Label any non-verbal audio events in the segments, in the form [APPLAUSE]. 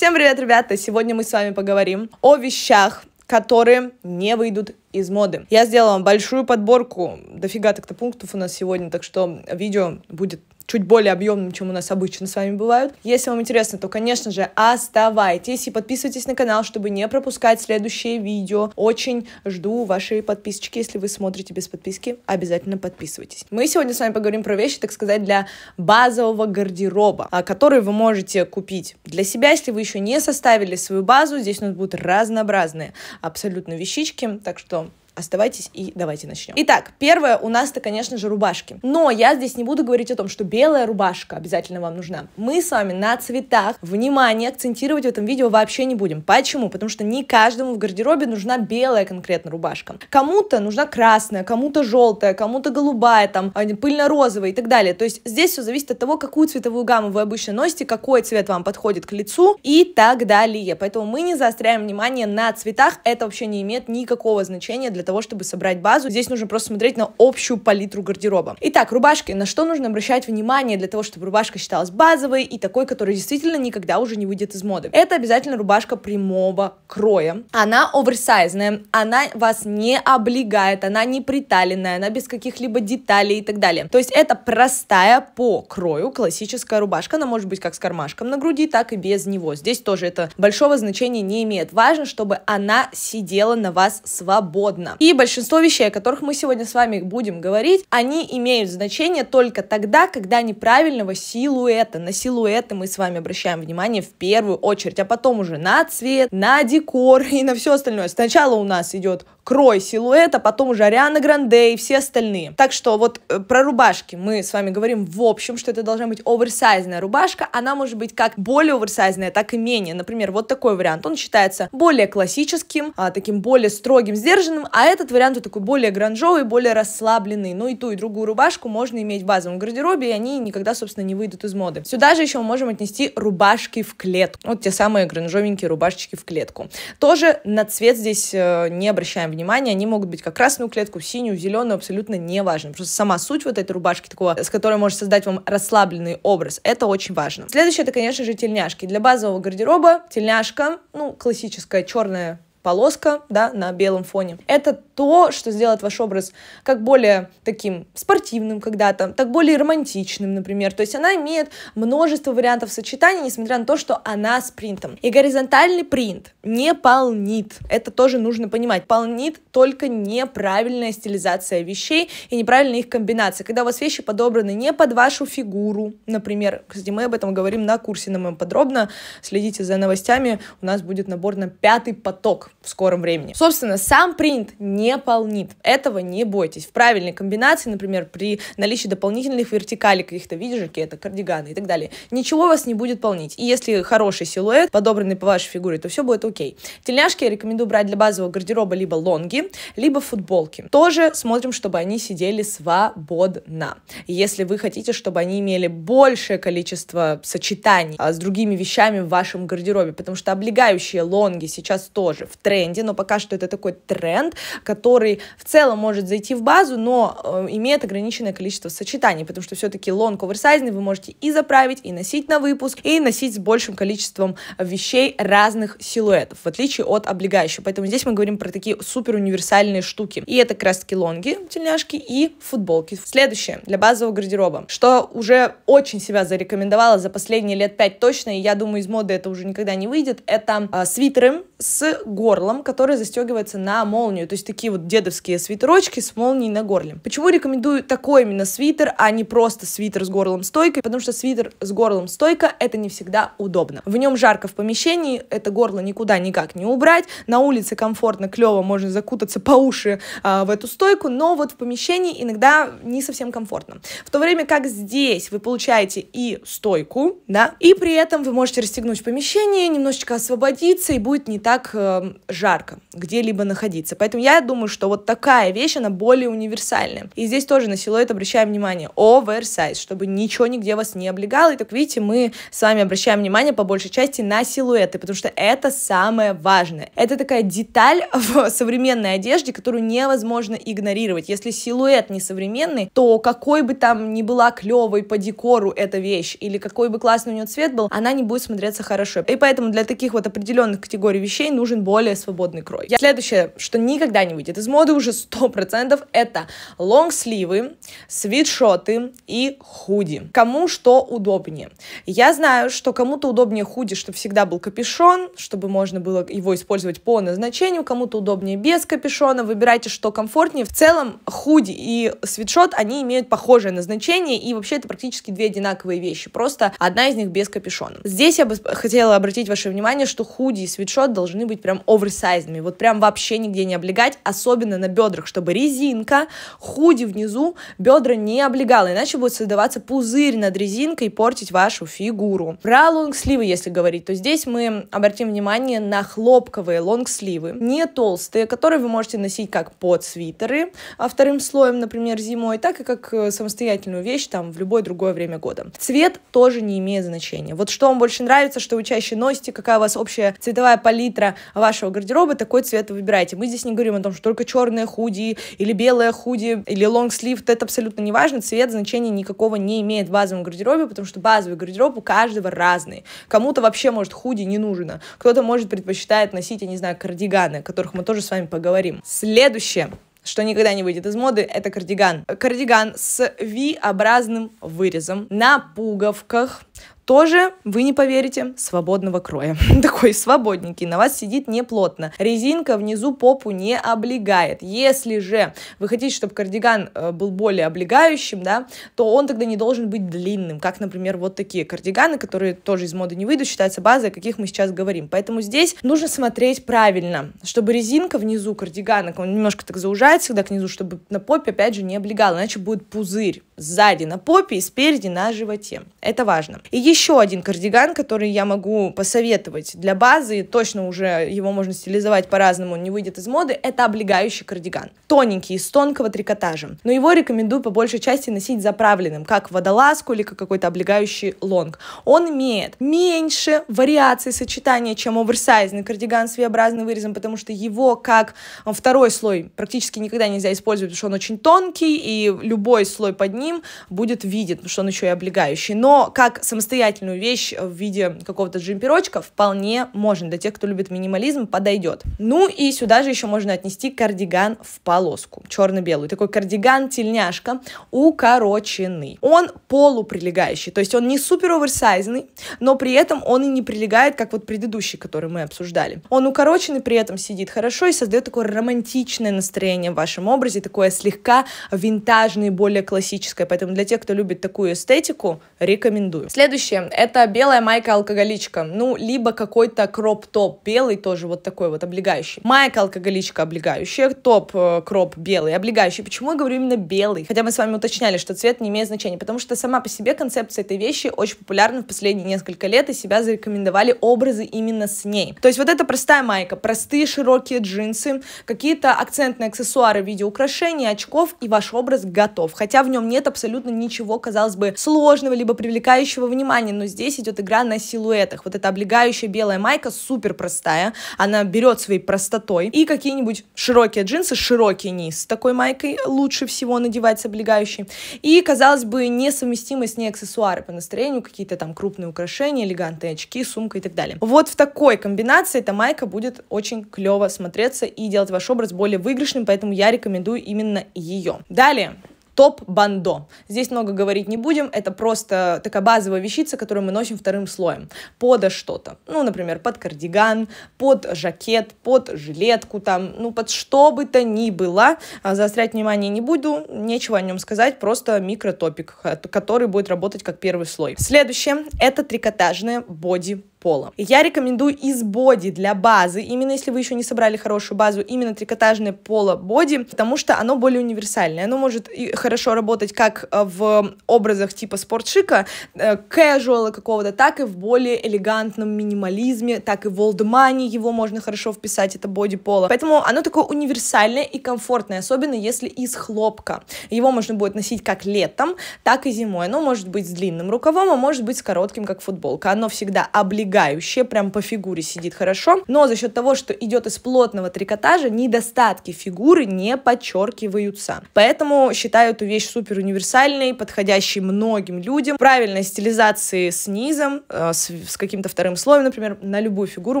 Всем привет, ребята! Сегодня мы с вами поговорим о вещах, которые не выйдут из моды. Я сделала большую подборку, дофига так-то пунктов у нас сегодня, так что видео будет чуть более объемным, чем у нас обычно с вами бывают. Если вам интересно, то, конечно же, оставайтесь и подписывайтесь на канал, чтобы не пропускать следующие видео. Очень жду ваши подписчики. Если вы смотрите без подписки, обязательно подписывайтесь. Мы сегодня с вами поговорим про вещи, так сказать, для базового гардероба, а, который вы можете купить для себя, если вы еще не составили свою базу. Здесь у нас будут разнообразные абсолютно вещички, так что Оставайтесь и давайте начнем. Итак, первое у нас-то, конечно же, рубашки. Но я здесь не буду говорить о том, что белая рубашка обязательно вам нужна. Мы с вами на цветах, внимание, акцентировать в этом видео вообще не будем. Почему? Потому что не каждому в гардеробе нужна белая конкретно рубашка. Кому-то нужна красная, кому-то желтая, кому-то голубая, там, а, пыльно-розовая и так далее. То есть здесь все зависит от того, какую цветовую гамму вы обычно носите, какой цвет вам подходит к лицу и так далее. Поэтому мы не заостряем внимание на цветах, это вообще не имеет никакого значения для того, того, чтобы собрать базу. Здесь нужно просто смотреть на общую палитру гардероба. Итак, рубашки. На что нужно обращать внимание для того, чтобы рубашка считалась базовой и такой, которая действительно никогда уже не выйдет из моды? Это обязательно рубашка прямого кроя. Она оверсайзная, она вас не облегает, она не приталенная, она без каких-либо деталей и так далее. То есть это простая по крою классическая рубашка. Она может быть как с кармашком на груди, так и без него. Здесь тоже это большого значения не имеет. Важно, чтобы она сидела на вас свободно. И большинство вещей, о которых мы сегодня с вами будем говорить, они имеют значение только тогда, когда неправильного силуэта. На силуэты мы с вами обращаем внимание в первую очередь, а потом уже на цвет, на декор и на все остальное. Сначала у нас идет крой силуэта, потом уже Ариана Гранде и все остальные. Так что вот э, про рубашки мы с вами говорим в общем, что это должна быть оверсайзная рубашка. Она может быть как более оверсайзная, так и менее. Например, вот такой вариант. Он считается более классическим, а, таким более строгим, сдержанным, а а этот вариант вот такой более гранжовый, более расслабленный. Ну и ту, и другую рубашку можно иметь в базовом гардеробе, и они никогда, собственно, не выйдут из моды. Сюда же еще мы можем отнести рубашки в клетку. Вот те самые гранжовенькие рубашечки в клетку. Тоже на цвет здесь э, не обращаем внимания. Они могут быть как красную клетку, синюю, зеленую, абсолютно не важно. Просто сама суть вот этой рубашки такого, с которой может создать вам расслабленный образ, это очень важно. Следующее, это, конечно же, тельняшки. Для базового гардероба тельняшка, ну, классическая черная полоска да, на белом фоне. Это то, что сделает ваш образ как более таким спортивным когда-то, так более романтичным, например. То есть она имеет множество вариантов сочетаний, несмотря на то, что она с принтом. И горизонтальный принт не полнит. Это тоже нужно понимать. Полнит только неправильная стилизация вещей и неправильная их комбинация. Когда у вас вещи подобраны не под вашу фигуру, например. Кстати, мы об этом говорим на курсе на моем подробно. Следите за новостями. У нас будет набор на пятый поток в скором времени. Собственно, сам принт не полнит. Этого не бойтесь. В правильной комбинации, например, при наличии дополнительных вертикалей каких-то, видишь, это кардиганы и так далее, ничего вас не будет полнить. И если хороший силуэт, подобранный по вашей фигуре, то все будет окей. Тельняшки я рекомендую брать для базового гардероба либо лонги, либо футболки. Тоже смотрим, чтобы они сидели свободно. Если вы хотите, чтобы они имели большее количество сочетаний а, с другими вещами в вашем гардеробе, потому что облегающие лонги сейчас тоже в тренде, но пока что это такой тренд, который в целом может зайти в базу, но э, имеет ограниченное количество сочетаний, потому что все-таки лонг оверсайзный вы можете и заправить, и носить на выпуск, и носить с большим количеством вещей разных силуэтов, в отличие от облегающего. Поэтому здесь мы говорим про такие супер универсальные штуки. И это как лонги, тельняшки и футболки. Следующее для базового гардероба, что уже очень себя зарекомендовала за последние лет пять точно, и я думаю, из моды это уже никогда не выйдет, это э, свитеры с гор горлом, который застегивается на молнию. То есть такие вот дедовские свитерочки с молнией на горле. Почему рекомендую такой именно свитер, а не просто свитер с горлом стойкой? Потому что свитер с горлом стойка это не всегда удобно. В нем жарко в помещении, это горло никуда никак не убрать. На улице комфортно, клево, можно закутаться по уши а, в эту стойку, но вот в помещении иногда не совсем комфортно. В то время как здесь вы получаете и стойку, да, и при этом вы можете расстегнуть помещение, немножечко освободиться, и будет не так э, жарко где-либо находиться. Поэтому я думаю, что вот такая вещь, она более универсальная. И здесь тоже на силуэт обращаем внимание. Оверсайз, чтобы ничего нигде вас не облегало. И так видите, мы с вами обращаем внимание по большей части на силуэты, потому что это самое важное. Это такая деталь [LAUGHS] в современной одежде, которую невозможно игнорировать. Если силуэт не современный, то какой бы там ни была клевой по декору эта вещь, или какой бы классный у нее цвет был, она не будет смотреться хорошо. И поэтому для таких вот определенных категорий вещей нужен более свободный крой. Я... Следующее, что никогда не выйдет из моды уже 100%, это лонгсливы, свитшоты и худи. Кому что удобнее. Я знаю, что кому-то удобнее худи, чтобы всегда был капюшон, чтобы можно было его использовать по назначению, кому-то удобнее без капюшона, выбирайте, что комфортнее. В целом худи и свитшот, они имеют похожее назначение, и вообще это практически две одинаковые вещи, просто одна из них без капюшона. Здесь я бы хотела обратить ваше внимание, что худи и свитшот должны быть прям over оверсайзными. Вот прям вообще нигде не облегать, особенно на бедрах, чтобы резинка, худи внизу, бедра не облегала, иначе будет создаваться пузырь над резинкой и портить вашу фигуру. Про лонгсливы, если говорить, то здесь мы обратим внимание на хлопковые лонгсливы, не толстые, которые вы можете носить как под свитеры, а вторым слоем, например, зимой, так и как э, самостоятельную вещь там в любое другое время года. Цвет тоже не имеет значения. Вот что вам больше нравится, что вы чаще носите, какая у вас общая цветовая палитра вашего гардероба такой цвет выбирайте. Мы здесь не говорим о том, что только черные худи или белые худи или long-sleeve это абсолютно не важно, цвет значения никакого не имеет в базовом гардеробе, потому что базовый гардероб у каждого разный. Кому-то вообще, может, худи не нужно, кто-то, может, предпочитает носить, я не знаю, кардиганы, о которых мы тоже с вами поговорим. Следующее что никогда не выйдет из моды, это кардиган. Кардиган с V-образным вырезом на пуговках, тоже, вы не поверите, свободного кроя. [LAUGHS] Такой свободненький, на вас сидит неплотно. Резинка внизу попу не облегает. Если же вы хотите, чтобы кардиган э, был более облегающим, да, то он тогда не должен быть длинным, как, например, вот такие кардиганы, которые тоже из моды не выйдут, считаются базой, о каких мы сейчас говорим. Поэтому здесь нужно смотреть правильно, чтобы резинка внизу кардигана, он немножко так заужает всегда к низу, чтобы на попе, опять же, не облегала, иначе будет пузырь сзади на попе и спереди на животе. Это важно. И еще еще один кардиган, который я могу посоветовать для базы, точно уже его можно стилизовать по-разному, он не выйдет из моды, это облегающий кардиган. Тоненький, из тонкого трикотажа. Но его рекомендую по большей части носить заправленным, как водолазку или как какой-то облегающий лонг. Он имеет меньше вариаций сочетания, чем оверсайзный кардиган с V-образным вырезом, потому что его как а, второй слой практически никогда нельзя использовать, потому что он очень тонкий, и любой слой под ним будет виден, потому что он еще и облегающий. Но как самостоятельно самостоятельную вещь в виде какого-то джемперочка вполне можно. Для тех, кто любит минимализм, подойдет. Ну и сюда же еще можно отнести кардиган в полоску, черно-белую. Такой кардиган-тельняшка укороченный. Он полуприлегающий, то есть он не супер оверсайзный, но при этом он и не прилегает, как вот предыдущий, который мы обсуждали. Он укороченный, при этом сидит хорошо и создает такое романтичное настроение в вашем образе, такое слегка винтажное, более классическое. Поэтому для тех, кто любит такую эстетику, рекомендую. Следующий Следующее – это белая майка-алкоголичка. Ну, либо какой-то кроп-топ белый тоже, вот такой вот облегающий. Майка-алкоголичка облегающая, топ э, кроп белый облегающий. Почему я говорю именно белый? Хотя мы с вами уточняли, что цвет не имеет значения, потому что сама по себе концепция этой вещи очень популярна в последние несколько лет, и себя зарекомендовали образы именно с ней. То есть вот эта простая майка, простые широкие джинсы, какие-то акцентные аксессуары в виде украшений, очков, и ваш образ готов. Хотя в нем нет абсолютно ничего, казалось бы, сложного, либо привлекающего внимания плане, но здесь идет игра на силуэтах. Вот эта облегающая белая майка супер простая, она берет своей простотой. И какие-нибудь широкие джинсы, широкий низ с такой майкой лучше всего надевать с облегающей. И, казалось бы, несовместимы с ней аксессуары по настроению, какие-то там крупные украшения, элегантные очки, сумка и так далее. Вот в такой комбинации эта майка будет очень клево смотреться и делать ваш образ более выигрышным, поэтому я рекомендую именно ее. Далее, топ-бандо. Здесь много говорить не будем, это просто такая базовая вещица, которую мы носим вторым слоем. подо что-то. Ну, например, под кардиган, под жакет, под жилетку там, ну, под что бы то ни было. А, заострять внимание не буду, нечего о нем сказать, просто микротопик, который будет работать как первый слой. Следующее — это трикотажные боди полом. Я рекомендую из боди для базы, именно если вы еще не собрали хорошую базу, именно трикотажное поло боди, потому что оно более универсальное. Оно может и хорошо работать как э, в образах типа спортшика, э, casual какого-то, так и в более элегантном минимализме, так и в old money его можно хорошо вписать, это боди поло. Поэтому оно такое универсальное и комфортное, особенно если из хлопка. Его можно будет носить как летом, так и зимой. Оно может быть с длинным рукавом, а может быть с коротким, как футболка. Оно всегда облегает облегающее, прям по фигуре сидит хорошо, но за счет того, что идет из плотного трикотажа, недостатки фигуры не подчеркиваются. Поэтому считаю эту вещь супер универсальной, подходящей многим людям. Правильной стилизации с низом, э, с, с каким-то вторым слоем, например, на любую фигуру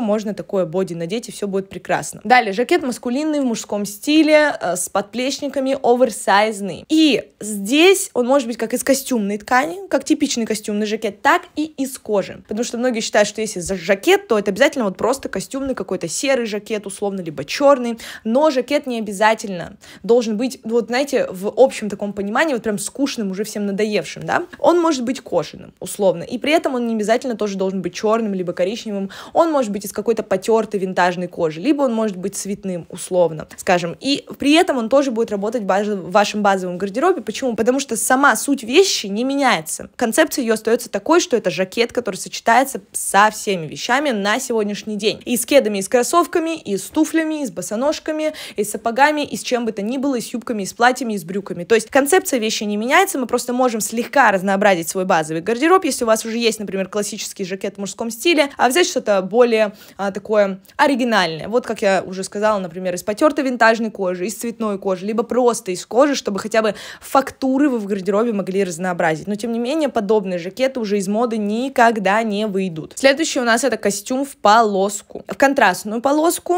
можно такое боди надеть, и все будет прекрасно. Далее, жакет маскулинный в мужском стиле, э, с подплечниками, оверсайзный. И здесь он может быть как из костюмной ткани, как типичный костюмный жакет, так и из кожи. Потому что многие считают, что что если за жакет, то это обязательно вот просто костюмный какой-то серый жакет, условно, либо черный, но жакет не обязательно должен быть, ну, вот знаете, в общем таком понимании, вот прям скучным, уже всем надоевшим, да, он может быть кожаным, условно, и при этом он не обязательно тоже должен быть черным, либо коричневым, он может быть из какой-то потертой винтажной кожи, либо он может быть цветным, условно, скажем, и при этом он тоже будет работать в вашем базовом гардеробе, почему? Потому что сама суть вещи не меняется, концепция ее остается такой, что это жакет, который сочетается со со всеми вещами на сегодняшний день. И с кедами, и с кроссовками, и с туфлями, и с босоножками, и с сапогами, и с чем бы то ни было, и с юбками, и с платьями, и с брюками. То есть концепция вещи не меняется, мы просто можем слегка разнообразить свой базовый гардероб, если у вас уже есть, например, классический жакет в мужском стиле, а взять что-то более а, такое оригинальное. Вот, как я уже сказала, например, из потертой винтажной кожи, из цветной кожи, либо просто из кожи, чтобы хотя бы фактуры вы в гардеробе могли разнообразить. Но, тем не менее, подобные жакеты уже из моды никогда не выйдут. Следующий Следующий у нас это костюм в полоску. В контрастную полоску.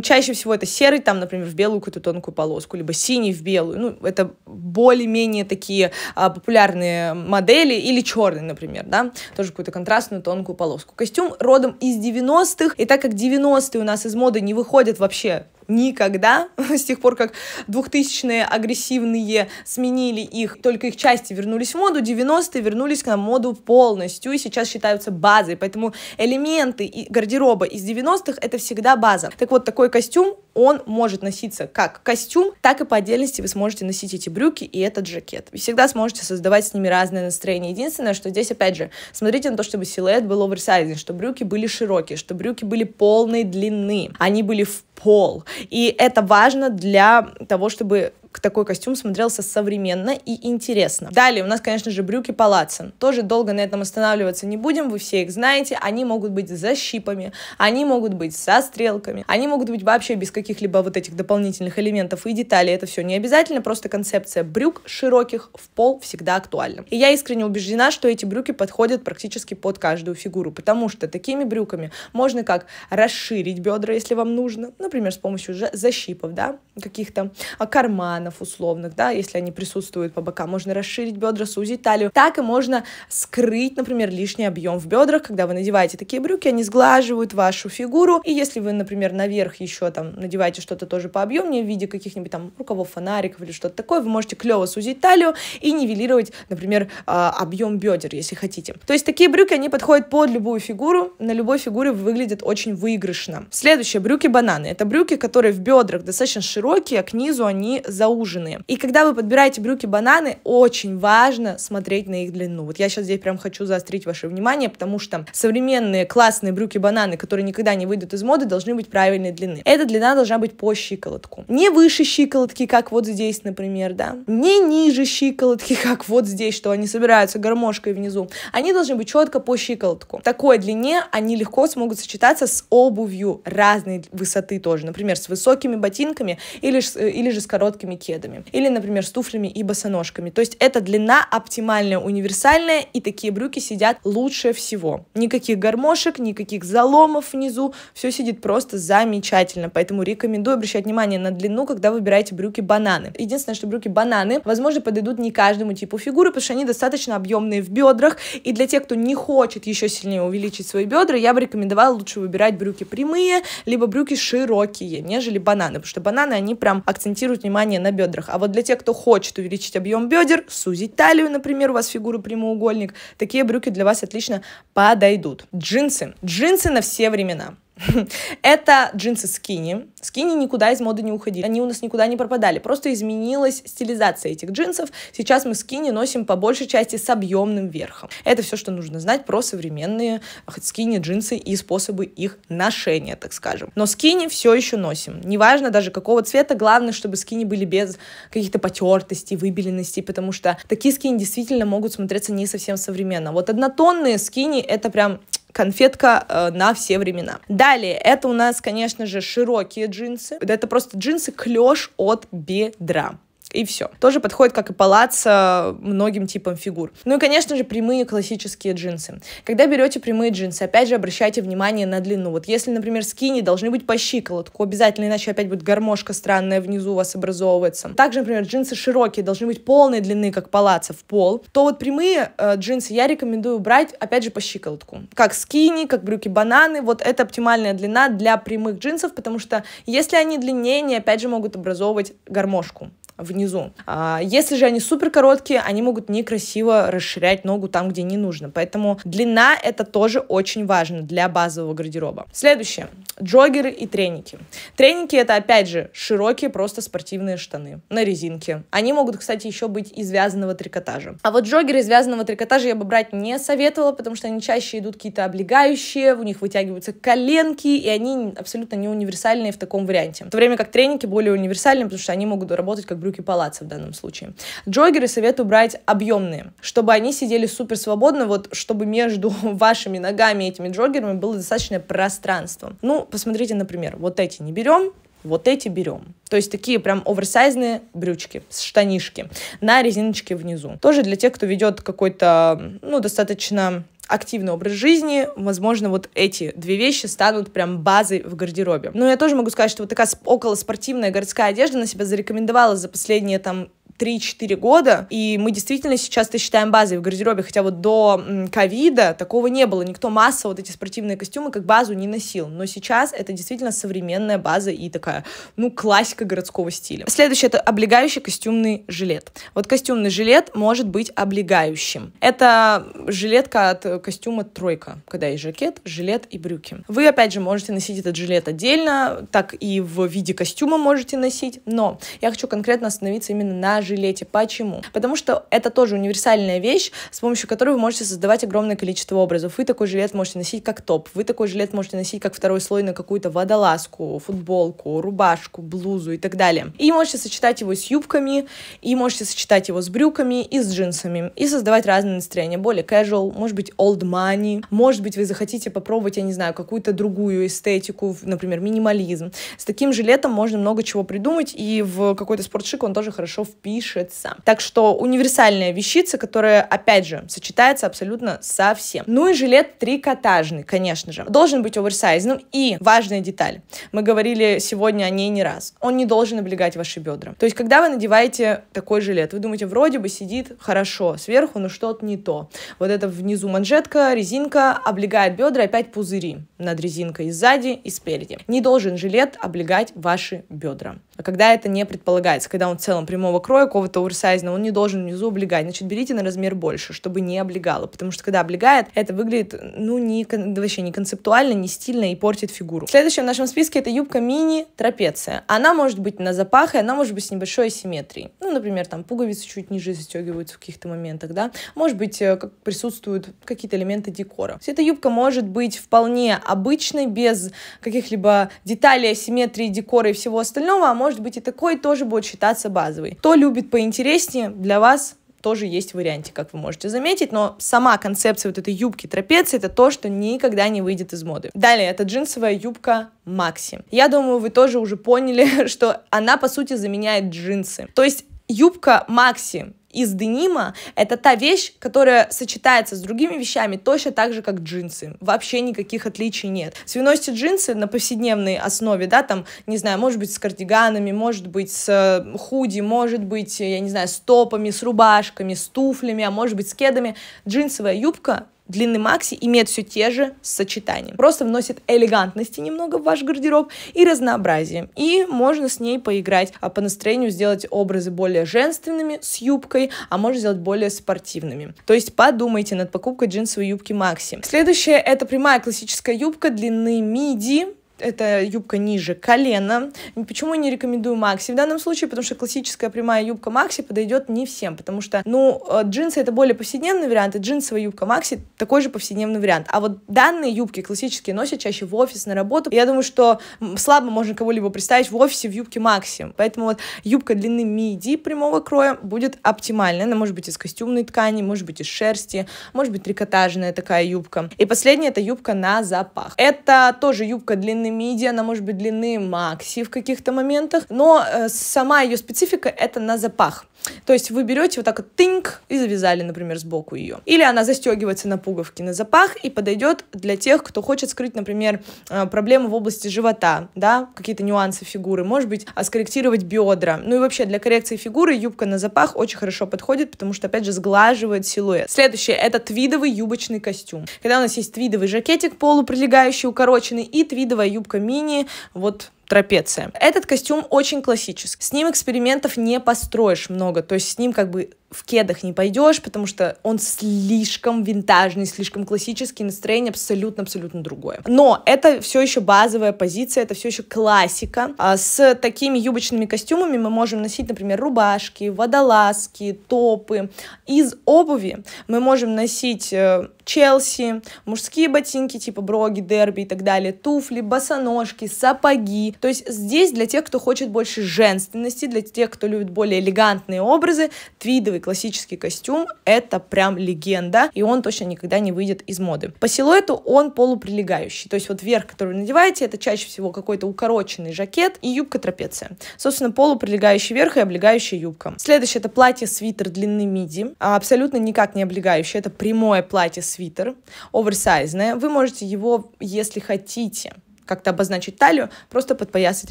Чаще всего это серый, там, например, в белую какую-то тонкую полоску, либо синий в белую. Ну, это более-менее такие а, популярные модели. Или черный, например, да. Тоже какую-то контрастную тонкую полоску. Костюм родом из 90-х. И так как 90-е у нас из моды не выходят вообще никогда, [LAUGHS] с тех пор, как 2000-е агрессивные сменили их, только их части вернулись в моду, 90-е вернулись к нам в моду полностью и сейчас считаются базой, поэтому элементы гардероба из 90-х это всегда база. Так вот, такой костюм он может носиться как костюм, так и по отдельности вы сможете носить эти брюки и этот жакет. Вы всегда сможете создавать с ними разное настроение. Единственное, что здесь, опять же, смотрите на то, чтобы силуэт был оверсайзный, что брюки были широкие, что брюки были полной длины, они были в пол. И это важно для того, чтобы такой костюм смотрелся современно и интересно. Далее у нас, конечно же, брюки палаццо. Тоже долго на этом останавливаться не будем, вы все их знаете. Они могут быть за щипами, они могут быть со стрелками, они могут быть вообще без каких-либо вот этих дополнительных элементов и деталей. Это все не обязательно, просто концепция брюк широких в пол всегда актуальна. И я искренне убеждена, что эти брюки подходят практически под каждую фигуру, потому что такими брюками можно как расширить бедра, если вам нужно, например, с помощью защипов, да, каких-то а, карманов, карманов условных, да, если они присутствуют по бокам, можно расширить бедра, сузить талию, так и можно скрыть, например, лишний объем в бедрах, когда вы надеваете такие брюки, они сглаживают вашу фигуру, и если вы, например, наверх еще там надеваете что-то тоже по объемнее в виде каких-нибудь там рукавов, фонариков или что-то такое, вы можете клево сузить талию и нивелировать, например, а, объем бедер, если хотите. То есть такие брюки, они подходят под любую фигуру, на любой фигуре выглядят очень выигрышно. Следующее, брюки-бананы. Это брюки, которые в бедрах достаточно широкие, а к низу они за зауженные. И когда вы подбираете брюки-бананы, очень важно смотреть на их длину. Вот я сейчас здесь прям хочу заострить ваше внимание, потому что современные классные брюки-бананы, которые никогда не выйдут из моды, должны быть правильной длины. Эта длина должна быть по щиколотку. Не выше щиколотки, как вот здесь, например, да, не ниже щиколотки, [LAUGHS] как вот здесь, что они собираются гармошкой внизу. Они должны быть четко по щиколотку. В такой длине они легко смогут сочетаться с обувью разной высоты тоже. Например, с высокими ботинками или, э, или же с короткими кедами. Или, например, с туфлями и босоножками. То есть эта длина оптимальная, универсальная, и такие брюки сидят лучше всего. Никаких гармошек, никаких заломов внизу, все сидит просто замечательно. Поэтому рекомендую обращать внимание на длину, когда выбираете брюки бананы. Единственное, что брюки бананы, возможно, подойдут не каждому типу фигуры, потому что они достаточно объемные в бедрах, и для тех, кто не хочет еще сильнее увеличить свои бедра, я бы рекомендовала лучше выбирать брюки прямые, либо брюки широкие, нежели бананы, потому что бананы, они прям акцентируют внимание на бедрах. А вот для тех, кто хочет увеличить объем бедер, сузить талию, например, у вас фигура прямоугольник, такие брюки для вас отлично подойдут. Джинсы. Джинсы на все времена. [LAUGHS] Это джинсы скини. Скини никуда из моды не уходили. Они у нас никуда не пропадали. Просто изменилась стилизация этих джинсов. Сейчас мы скини носим по большей части с объемным верхом. Это все, что нужно знать про современные скини, джинсы и способы их ношения, так скажем. Но скини все еще носим. Неважно даже какого цвета, главное, чтобы скини были без каких-то потертостей, выбеленностей, потому что такие скини действительно могут смотреться не совсем современно. Вот однотонные скини — это прям конфетка э, на все времена. Далее, это у нас, конечно же, широкие джинсы. Это просто джинсы клеш от бедра и все. Тоже подходит, как и палаца, э, многим типам фигур. Ну и, конечно же, прямые классические джинсы. Когда берете прямые джинсы, опять же, обращайте внимание на длину. Вот если, например, скини должны быть по щиколотку, обязательно, иначе опять будет гармошка странная внизу у вас образовывается. Также, например, джинсы широкие должны быть полной длины, как палаца, в пол. То вот прямые э, джинсы я рекомендую брать, опять же, по щиколотку. Как скини, как брюки-бананы, вот это оптимальная длина для прямых джинсов, потому что если они длиннее, они опять же могут образовывать гармошку внизу. А если же они супер короткие, они могут некрасиво расширять ногу там, где не нужно. Поэтому длина это тоже очень важно для базового гардероба. Следующее. джогеры и треники. Треники это опять же широкие просто спортивные штаны на резинке. Они могут, кстати, еще быть из вязаного трикотажа. А вот джогеры из вязаного трикотажа я бы брать не советовала, потому что они чаще идут какие-то облегающие, у них вытягиваются коленки, и они абсолютно не универсальные в таком варианте. В то время как треники более универсальные, потому что они могут работать как брюки палаца в данном случае. Джоггеры советую брать объемные, чтобы они сидели супер свободно, вот чтобы между [LAUGHS] вашими ногами и этими джоггерами было достаточное пространство. Ну, посмотрите, например, вот эти не берем, вот эти берем. То есть такие прям оверсайзные брючки, штанишки на резиночке внизу. Тоже для тех, кто ведет какой-то, ну, достаточно активный образ жизни, возможно, вот эти две вещи станут прям базой в гардеробе. Но ну, я тоже могу сказать, что вот такая около спортивная городская одежда на себя зарекомендовала за последние там 3-4 года, и мы действительно сейчас это считаем базой в гардеробе, хотя вот до ковида такого не было, никто массово вот эти спортивные костюмы как базу не носил, но сейчас это действительно современная база и такая, ну, классика городского стиля. Следующее — это облегающий костюмный жилет. Вот костюмный жилет может быть облегающим. Это жилетка от костюма тройка, когда есть жакет, жилет и брюки. Вы, опять же, можете носить этот жилет отдельно, так и в виде костюма можете носить, но я хочу конкретно остановиться именно на жилете. Почему? Потому что это тоже универсальная вещь, с помощью которой вы можете создавать огромное количество образов. Вы такой жилет можете носить как топ, вы такой жилет можете носить как второй слой на какую-то водолазку, футболку, рубашку, блузу и так далее. И можете сочетать его с юбками, и можете сочетать его с брюками и с джинсами, и создавать разные настроения, более casual, может быть, old money, может быть, вы захотите попробовать, я не знаю, какую-то другую эстетику, например, минимализм. С таким жилетом можно много чего придумать, и в какой-то спортшик он тоже хорошо вписывается пишется. Так что универсальная вещица, которая, опять же, сочетается абсолютно со всем. Ну и жилет трикотажный, конечно же. Должен быть оверсайзным. И важная деталь. Мы говорили сегодня о ней не раз. Он не должен облегать ваши бедра. То есть, когда вы надеваете такой жилет, вы думаете, вроде бы сидит хорошо сверху, но что-то не то. Вот это внизу манжетка, резинка облегает бедра, опять пузыри над резинкой и сзади, и спереди. Не должен жилет облегать ваши бедра. А когда это не предполагается, когда он в целом прямого кроя, какого-то оверсайзна, он не должен внизу облегать. Значит, берите на размер больше, чтобы не облегало. Потому что когда облегает, это выглядит, ну, не, вообще не концептуально, не стильно и портит фигуру. Следующая в нашем списке это юбка мини-трапеция. Она может быть на запахе, она может быть с небольшой асимметрией. Ну, например, там пуговицы чуть ниже застегиваются в каких-то моментах, да. Может быть, э, как присутствуют какие-то элементы декора. Все эта юбка может быть вполне обычной, без каких-либо деталей, асимметрии, декора и всего остального, а может быть и такой тоже будет считаться базовый. Кто любит поинтереснее, для вас тоже есть в варианте, как вы можете заметить, но сама концепция вот этой юбки трапеции это то, что никогда не выйдет из моды. Далее, это джинсовая юбка Макси. Я думаю, вы тоже уже поняли, [LAUGHS] что она, по сути, заменяет джинсы. То есть юбка Макси из денима — это та вещь, которая сочетается с другими вещами точно так же, как джинсы. Вообще никаких отличий нет. Если джинсы на повседневной основе, да, там, не знаю, может быть, с кардиганами, может быть, с э, худи, может быть, я не знаю, с топами, с рубашками, с туфлями, а может быть, с кедами, джинсовая юбка длины макси имеет все те же сочетания. Просто вносит элегантности немного в ваш гардероб и разнообразие. И можно с ней поиграть, а по настроению сделать образы более женственными с юбкой, а можно сделать более спортивными. То есть подумайте над покупкой джинсовой юбки макси. Следующее это прямая классическая юбка длины миди это юбка ниже колена. Почему я не рекомендую Макси в данном случае? Потому что классическая прямая юбка Макси подойдет не всем, потому что, ну, э, джинсы это более повседневный вариант, и джинсовая юбка Макси такой же повседневный вариант. А вот данные юбки классические носят чаще в офис, на работу. я думаю, что слабо можно кого-либо представить в офисе в юбке Макси. Поэтому вот юбка длины миди прямого кроя будет оптимальной, Она может быть из костюмной ткани, может быть из шерсти, может быть трикотажная такая юбка. И последняя это юбка на запах. Это тоже юбка длины длины миди, она может быть длины макси в каких-то моментах, но э, сама ее специфика — это на запах. То есть вы берете вот так вот тынк и завязали, например, сбоку ее. Или она застегивается на пуговки на запах и подойдет для тех, кто хочет скрыть, например, э, проблемы в области живота, да, какие-то нюансы фигуры, может быть, а скорректировать бедра. Ну и вообще для коррекции фигуры юбка на запах очень хорошо подходит, потому что, опять же, сглаживает силуэт. Следующее — это твидовый юбочный костюм. Когда у нас есть твидовый жакетик полуприлегающий, укороченный, и твидовая юбка мини, вот трапеция. Этот костюм очень классический. С ним экспериментов не построишь много, то есть с ним как бы в кедах не пойдешь, потому что он слишком винтажный, слишком классический, настроение абсолютно-абсолютно другое. Но это все еще базовая позиция, это все еще классика. А с такими юбочными костюмами мы можем носить, например, рубашки, водолазки, топы. Из обуви мы можем носить э, Челси, мужские ботинки типа броги, дерби и так далее, туфли, босоножки, сапоги. То есть здесь для тех, кто хочет больше женственности, для тех, кто любит более элегантные образы, твидовый классический костюм — это прям легенда, и он точно никогда не выйдет из моды. По силуэту он полуприлегающий, то есть вот верх, который вы надеваете, это чаще всего какой-то укороченный жакет и юбка-трапеция. Собственно, полуприлегающий верх и облегающая юбка. Следующее — это платье-свитер длины миди, а абсолютно никак не облегающее, это прямое платье с свитер, оверсайзное. Вы можете его, если хотите, как-то обозначить талию, просто подпоясать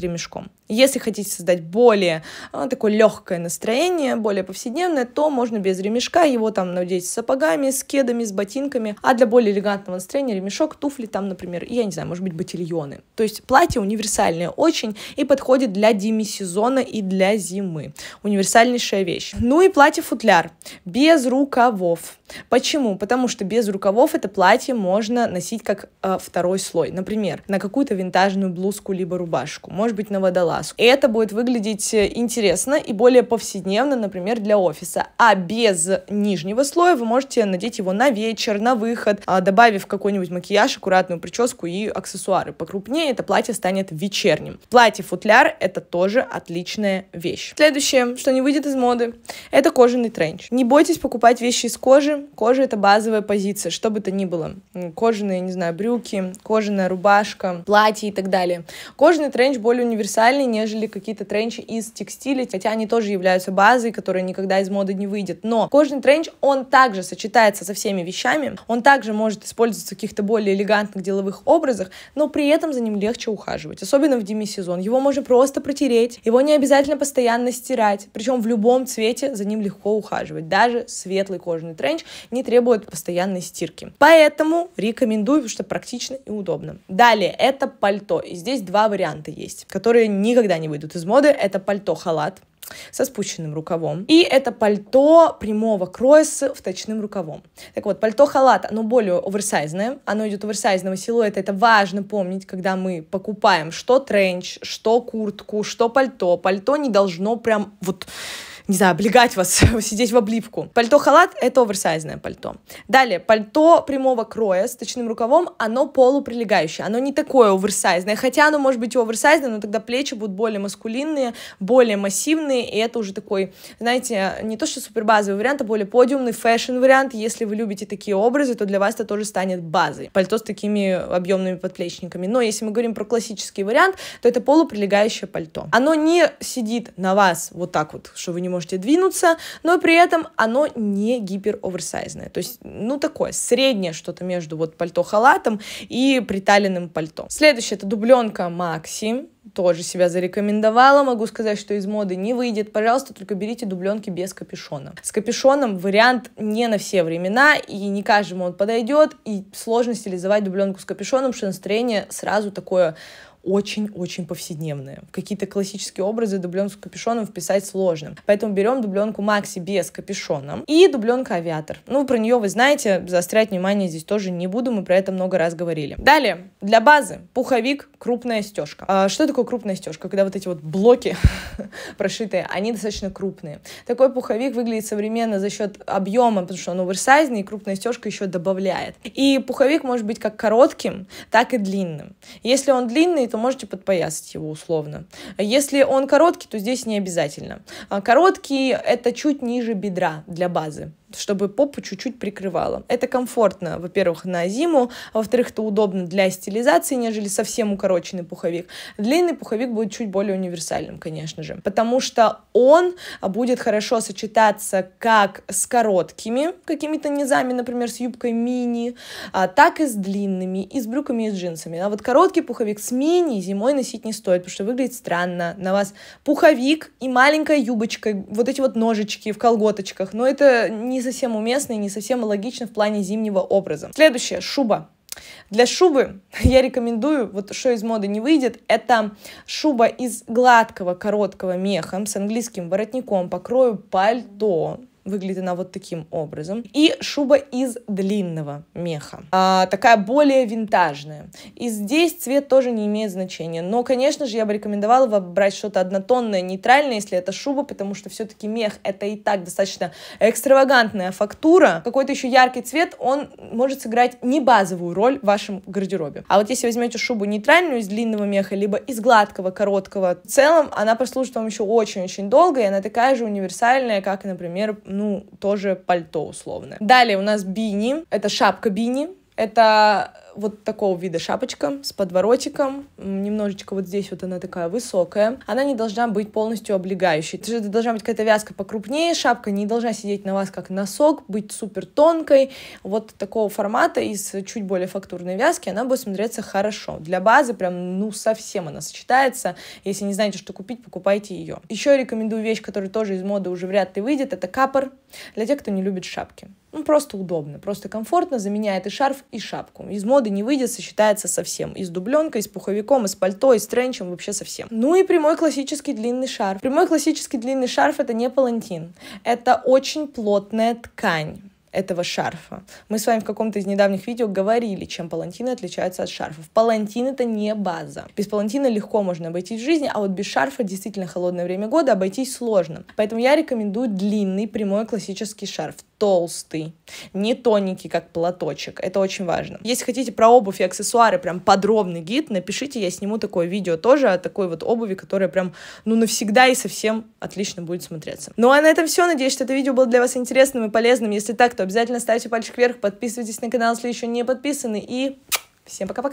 ремешком. Если хотите создать более а, такое легкое настроение, более повседневное, то можно без ремешка его там надеть с сапогами, с кедами, с ботинками, а для более элегантного настроения ремешок, туфли там, например, я не знаю, может быть, ботильоны. То есть платье универсальное очень и подходит для демисезона и для зимы. Универсальнейшая вещь. Ну и платье-футляр без рукавов Почему? Потому что без рукавов это платье можно носить как э, второй слой. Например, на какую-то винтажную блузку либо рубашку, может быть, на водолазку. И это будет выглядеть э, интересно и более повседневно, например, для офиса. А без нижнего слоя вы можете надеть его на вечер, на выход, э, добавив какой-нибудь макияж, аккуратную прическу и аксессуары. Покрупнее это платье станет вечерним. Платье-футляр — это тоже отличная вещь. Следующее, что не выйдет из моды, это кожаный тренч. Не бойтесь покупать вещи из кожи, Кожа — это базовая позиция, что бы то ни было. Кожаные, не знаю, брюки, кожаная рубашка, платье и так далее. Кожаный тренч более универсальный, нежели какие-то тренчи из текстиля, хотя они тоже являются базой, которая никогда из моды не выйдет. Но кожаный тренч, он также сочетается со всеми вещами, он также может использоваться в каких-то более элегантных деловых образах, но при этом за ним легче ухаживать, особенно в демисезон. Его можно просто протереть, его не обязательно постоянно стирать, причем в любом цвете за ним легко ухаживать, даже светлый кожаный тренч, ночь, не требует постоянной стирки. Поэтому рекомендую, потому что практично и удобно. Далее, это пальто. И здесь два варианта есть, которые никогда не выйдут из моды. Это пальто-халат, со спущенным рукавом. И это пальто прямого кроя с вточным рукавом. Так вот, пальто-халат, оно более оверсайзное, оно идет оверсайзного силуэта, это важно помнить, когда мы покупаем что тренч, что куртку, что пальто. Пальто не должно прям вот не знаю, облегать вас, [LAUGHS] сидеть в облипку. Пальто-халат — это оверсайзное пальто. Далее, пальто прямого кроя с точным рукавом, оно полуприлегающее, оно не такое оверсайзное, хотя оно может быть и оверсайзное, но тогда плечи будут более маскулинные, более массивные, и это уже такой, знаете, не то что супербазовый вариант, а более подиумный фэшн-вариант. Если вы любите такие образы, то для вас это тоже станет базой. Пальто с такими объемными подплечниками. Но если мы говорим про классический вариант, то это полуприлегающее пальто. Оно не сидит на вас вот так вот, что вы не можете двинуться, но при этом оно не гипер оверсайзное. То есть, ну, такое среднее что-то между вот пальто-халатом и приталенным пальто. Следующее это дубленка Макси тоже себя зарекомендовала. Могу сказать, что из моды не выйдет. Пожалуйста, только берите дубленки без капюшона. С капюшоном вариант не на все времена, и не каждому он подойдет, и сложно стилизовать дубленку с капюшоном, что настроение сразу такое очень-очень повседневные. В какие-то классические образы дубленку с капюшоном вписать сложно. Поэтому берем дубленку Макси без капюшона и дубленка Авиатор. Ну, про нее вы знаете, заострять внимание здесь тоже не буду, мы про это много раз говорили. Далее, для базы пуховик, крупная стежка. А, что такое крупная стежка? Когда вот эти вот блоки [LAUGHS] прошитые, они достаточно крупные. Такой пуховик выглядит современно за счет объема, потому что он оверсайзный, и крупная стежка еще добавляет. И пуховик может быть как коротким, так и длинным. Если он длинный, то можете подпоясать его условно. Если он короткий, то здесь не обязательно. А короткий – это чуть ниже бедра для базы чтобы попу чуть-чуть прикрывала. Это комфортно, во-первых, на зиму, а во-вторых, это удобно для стилизации, нежели совсем укороченный пуховик. Длинный пуховик будет чуть более универсальным, конечно же, потому что он будет хорошо сочетаться как с короткими какими-то низами, например, с юбкой мини, а, так и с длинными, и с брюками, и с джинсами. А вот короткий пуховик с мини зимой носить не стоит, потому что выглядит странно. На вас пуховик и маленькая юбочка, вот эти вот ножички в колготочках, но это не совсем уместно и не совсем логично в плане зимнего образа. Следующее, шуба. Для шубы [LAUGHS] я рекомендую, вот что из моды не выйдет, это шуба из гладкого короткого меха с английским воротником по крою пальто, Выглядит она вот таким образом. И шуба из длинного меха. А, такая более винтажная. И здесь цвет тоже не имеет значения. Но, конечно же, я бы рекомендовала вам брать что-то однотонное, нейтральное, если это шуба, потому что все-таки мех это и так достаточно экстравагантная фактура. Какой-то еще яркий цвет, он может сыграть не базовую роль в вашем гардеробе. А вот если возьмете шубу нейтральную из длинного меха, либо из гладкого, короткого, в целом она прослужит вам еще очень-очень долго, и она такая же универсальная, как, например, ну, тоже пальто условно. Далее у нас бини, это шапка бини, это вот такого вида шапочка с подворотиком. Немножечко вот здесь вот она такая высокая. Она не должна быть полностью облегающей. Это должна быть какая-то вязка покрупнее. Шапка не должна сидеть на вас как носок, быть супер тонкой. Вот такого формата из чуть более фактурной вязки она будет смотреться хорошо. Для базы прям, ну, совсем она сочетается. Если не знаете, что купить, покупайте ее. Еще рекомендую вещь, которая тоже из моды уже вряд ли выйдет. Это капор для тех, кто не любит шапки. Ну, просто удобно, просто комфортно, заменяет и шарф, и шапку. Из моды не выйдет, сочетается совсем. И с дубленкой, и с пуховиком, и с пальто, и с тренчем, вообще совсем. Ну и прямой классический длинный шарф. Прямой классический длинный шарф это не палантин. Это очень плотная ткань этого шарфа. Мы с вами в каком-то из недавних видео говорили, чем палантины отличаются от шарфов. Палантин это не база. Без палантина легко можно обойтись в жизни, а вот без шарфа действительно холодное время года обойтись сложно. Поэтому я рекомендую длинный прямой классический шарф толстый, не тоненький, как платочек. Это очень важно. Если хотите про обувь и аксессуары прям подробный гид, напишите, я сниму такое видео тоже о такой вот обуви, которая прям, ну, навсегда и совсем отлично будет смотреться. Ну, а на этом все. Надеюсь, что это видео было для вас интересным и полезным. Если так, то обязательно ставьте пальчик вверх, подписывайтесь на канал, если еще не подписаны, и всем пока-пока!